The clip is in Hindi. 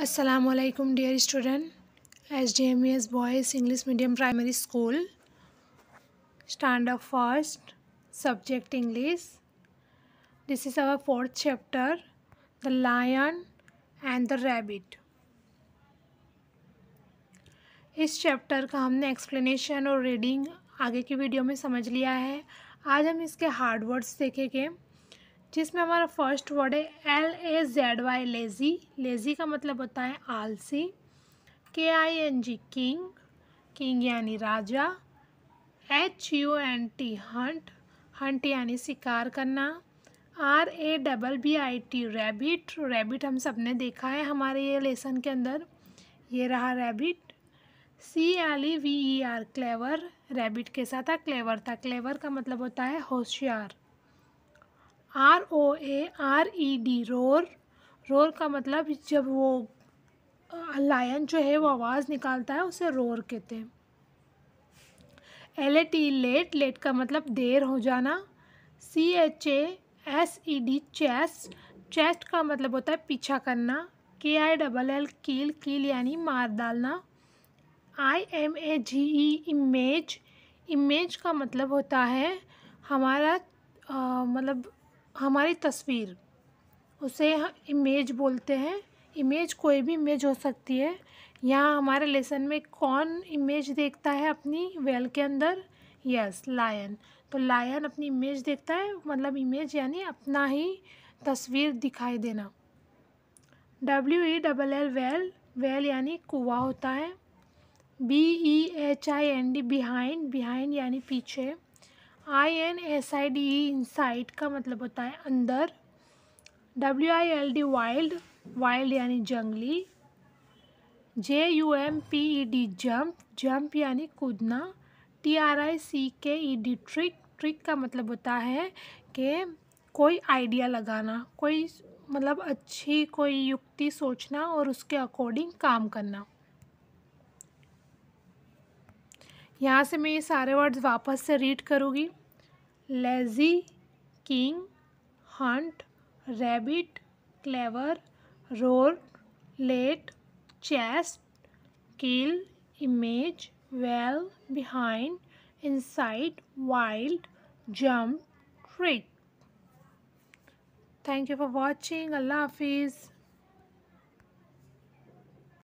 असलकम dear student H D M S boys English medium primary school standard first subject English this is our fourth chapter the lion and the rabbit इस चैप्टर का हमने एक्सप्लेनेशन और रीडिंग आगे की वीडियो में समझ लिया है आज हम इसके हार्ड वर्ड्स देखेंगे जिसमें हमारा फर्स्ट वर्ड है L A Z Y lazy lazy का मतलब होता है आलसी K I N G king king यानी राजा H U N T hunt hunt यानी शिकार करना R A double B I T rabbit rabbit हम सब ने देखा है हमारे ये लेसन के अंदर ये रहा rabbit C L E V E R clever rabbit के साथ हाँ, था क्लेवर था क्लेवर का मतलब होता है होशियार R O A R E D roar roar का मतलब जब वो लायन जो है वो आवाज़ निकालता है उसे रोर कहते हैं L A T late late का मतलब देर हो जाना C H A S E D chest chest का मतलब होता है पीछा करना के आई डबल एल कील कील यानी मार डालना I M A G E image image का मतलब होता है हमारा आ, मतलब हमारी तस्वीर उसे इमेज बोलते हैं इमेज कोई भी इमेज हो सकती है यहाँ हमारे लेसन में कौन इमेज देखता है अपनी वेल के अंदर यस लायन तो लायन अपनी इमेज देखता है मतलब इमेज यानी अपना ही तस्वीर दिखाई देना W E double L well well यानी कुआ होता है B E H I N D behind behind यानी पीछे I N S I D E inside का मतलब होता है अंदर W I L D wild wild यानी जंगली J U M P E D jump jump यानी कूदना टी आर आई सी के ई डी ट्रिक ट्रिक का मतलब होता है कि कोई आइडिया लगाना कोई मतलब अच्छी कोई युक्ति सोचना और उसके अकॉर्डिंग काम करना यहाँ से मैं ये सारे वर्ड्स वापस से रीड करूँगी lazy, king, hunt, rabbit, clever, roar, late, chest, kill, image, well, behind, inside, wild, jump, trick. Thank you for watching. Allah Hafiz.